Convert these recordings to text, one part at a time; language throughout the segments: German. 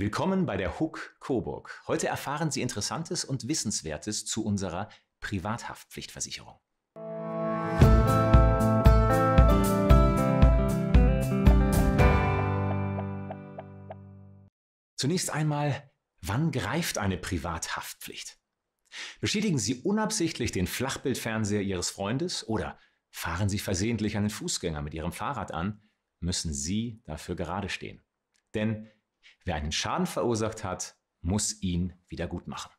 Willkommen bei der Hook Coburg. Heute erfahren Sie Interessantes und Wissenswertes zu unserer Privathaftpflichtversicherung. Zunächst einmal, wann greift eine Privathaftpflicht? Beschädigen Sie unabsichtlich den Flachbildfernseher Ihres Freundes oder fahren Sie versehentlich einen Fußgänger mit Ihrem Fahrrad an, müssen Sie dafür gerade stehen. Denn Wer einen Schaden verursacht hat, muss ihn wiedergutmachen.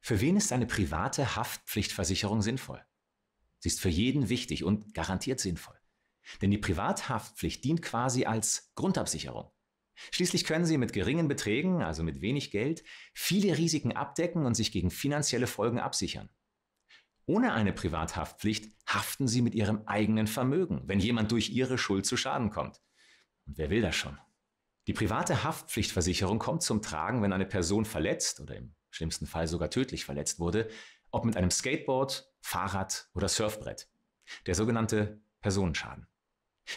Für wen ist eine private Haftpflichtversicherung sinnvoll? Sie ist für jeden wichtig und garantiert sinnvoll. Denn die Privathaftpflicht dient quasi als Grundabsicherung. Schließlich können Sie mit geringen Beträgen, also mit wenig Geld, viele Risiken abdecken und sich gegen finanzielle Folgen absichern. Ohne eine Privathaftpflicht haften Sie mit Ihrem eigenen Vermögen, wenn jemand durch Ihre Schuld zu Schaden kommt. Und wer will das schon? Die private Haftpflichtversicherung kommt zum Tragen, wenn eine Person verletzt oder im schlimmsten Fall sogar tödlich verletzt wurde, ob mit einem Skateboard, Fahrrad oder Surfbrett. Der sogenannte Personenschaden.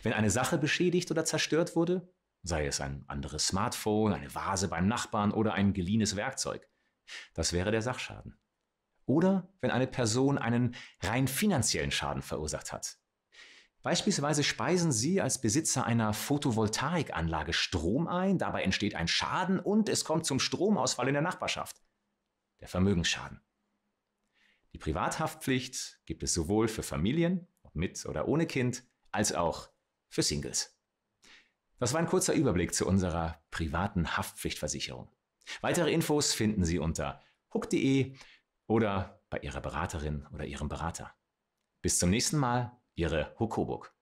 Wenn eine Sache beschädigt oder zerstört wurde, sei es ein anderes Smartphone, eine Vase beim Nachbarn oder ein geliehenes Werkzeug, das wäre der Sachschaden. Oder wenn eine Person einen rein finanziellen Schaden verursacht hat, Beispielsweise speisen Sie als Besitzer einer Photovoltaikanlage Strom ein, dabei entsteht ein Schaden und es kommt zum Stromausfall in der Nachbarschaft. Der Vermögensschaden. Die Privathaftpflicht gibt es sowohl für Familien, mit oder ohne Kind, als auch für Singles. Das war ein kurzer Überblick zu unserer privaten Haftpflichtversicherung. Weitere Infos finden Sie unter hook.de oder bei Ihrer Beraterin oder Ihrem Berater. Bis zum nächsten Mal ihre Huckepack